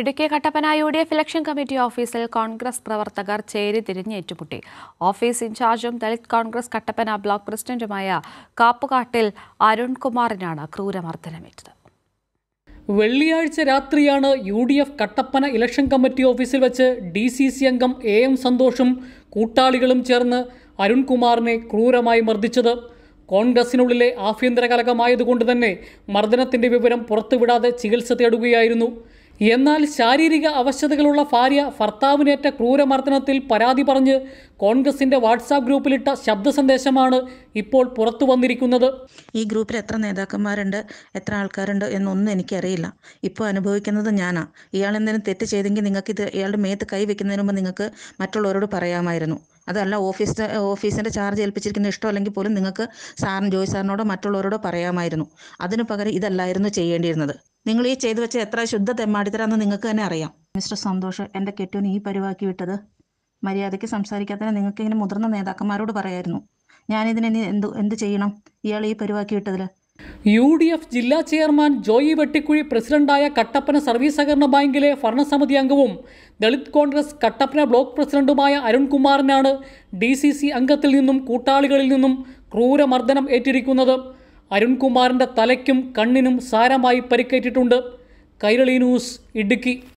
Idukki Kattappana U D F election committee ഓഫീസിൽ കോൺഗ്രസ് പ്രവർത്തകർ ചേരി തിരിഞ്ഞ് ഏറ്റുമുട്ടി ഓഫീസ് ഇൻചാർജും ദളിത് കോൺഗ്രസ് കട്ടപ്പന ബ്ലോക്ക് പ്രസിഡന്റുമായ കാപ്പുകാട്ടിൽ അരുൺകുമാറിനാണ് ക്രൂരമർദ്ദനമേറ്റത് വെള്ളിയാഴ്ച രാത്രിയാണ് U D F Kattappana election committee ഓഫീസിൽ വെച്ച് ഡി സി സി അംഗം എ എം സന്തോഷും കൂട്ടാളികളും ചേർന്ന് അരുൺകുമാറിനെ ക്രൂരമായി മർദ്ദിച്ചത് കോൺഗ്രസിനുള്ളിലെ ആഭ്യന്തര കലകമായതുകൊണ്ട് തന്നെ മർദ്ദനത്തിന്റെ വിവരം പുറത്തുവിടാതെ ചികിത്സ തേടുകയായിരുന്നു എന്നാൽ ശാരീരിക അവശതകളുള്ള ഭാര്യ ഭർത്താവിനേറ്റ ക്രൂരമർദ്ദനത്തിൽ പരാതി പറഞ്ഞ് കോൺഗ്രസിന്റെ വാട്സാപ്പ് ഗ്രൂപ്പിലിട്ട ശബ്ദ സന്ദേശമാണ് ഇപ്പോൾ പുറത്തു വന്നിരിക്കുന്നത് ഈ ഗ്രൂപ്പിൽ എത്ര നേതാക്കന്മാരുണ്ട് എത്ര ആൾക്കാരുണ്ട് എന്നൊന്നും എനിക്കറിയില്ല ഇപ്പോൾ അനുഭവിക്കുന്നത് ഞാനാ ഇയാൾ എന്തെങ്കിലും തെറ്റ് ചെയ്തെങ്കിൽ നിങ്ങൾക്ക് ഇത് ഇയാളുടെ മേത്ത് കൈ വെക്കുന്നതിന് മുമ്പ് നിങ്ങൾക്ക് മറ്റുള്ളവരോട് പറയാമായിരുന്നു അതല്ല ഓഫീസ് ഓഫീസിൻ്റെ ചാർജ് ഏൽപ്പിച്ചിരിക്കുന്ന ഇഷ്ടമല്ലെങ്കിൽ പോലും നിങ്ങൾക്ക് സാറിന് ജോയ് സാറിനോടോ മറ്റുള്ളവരോടോ പറയാമായിരുന്നു അതിനു പകരം ഇതല്ലായിരുന്നു ചെയ്യേണ്ടിയിരുന്നത് നിങ്ങൾ ഈ ചെയ്തു വെച്ച എത്ര ശുദ്ധ തെമ്മാടിത്തരാന്ന് നിങ്ങൾക്ക് തന്നെ അറിയാം മിസ്റ്റർ സന്തോഷ് എന്റെ കെട്ടിയോൻ ഈ പരിവാക്കി വിട്ടത് മര്യാദയ്ക്ക് സംസാരിക്കാത്തതിന് നിങ്ങൾക്ക് ഇങ്ങനെ മുതിർന്ന നേതാക്കന്മാരോട് പറയായിരുന്നു ഇതിനെ എന്ത് എന്ത് ചെയ്യണം ഇയാൾ ഈ പരിവാക്കി വിട്ടതില് യു ഡി എഫ് ജില്ലാ ചെയർമാൻ ജോയി വെട്ടിക്കുഴി പ്രസിഡന്റായ കട്ടപ്പന സർവീസ് സഹകരണ ബാങ്കിലെ ഭരണസമിതി അംഗവും ദളിത് കോൺഗ്രസ് കട്ടപ്പന ബ്ലോക്ക് പ്രസിഡന്റുമായ അരുൺകുമാറിനാണ് ഡി സി സി അംഗത്തിൽ നിന്നും കൂട്ടാളികളിൽ നിന്നും ക്രൂരമർദ്ദനം ഏറ്റിരിക്കുന്നത് അരുൺകുമാറിൻ്റെ തലയ്ക്കും കണ്ണിനും സാരമായി പരിക്കേറ്റിട്ടുണ്ട് കൈരളി ന്യൂസ് ഇടുക്കി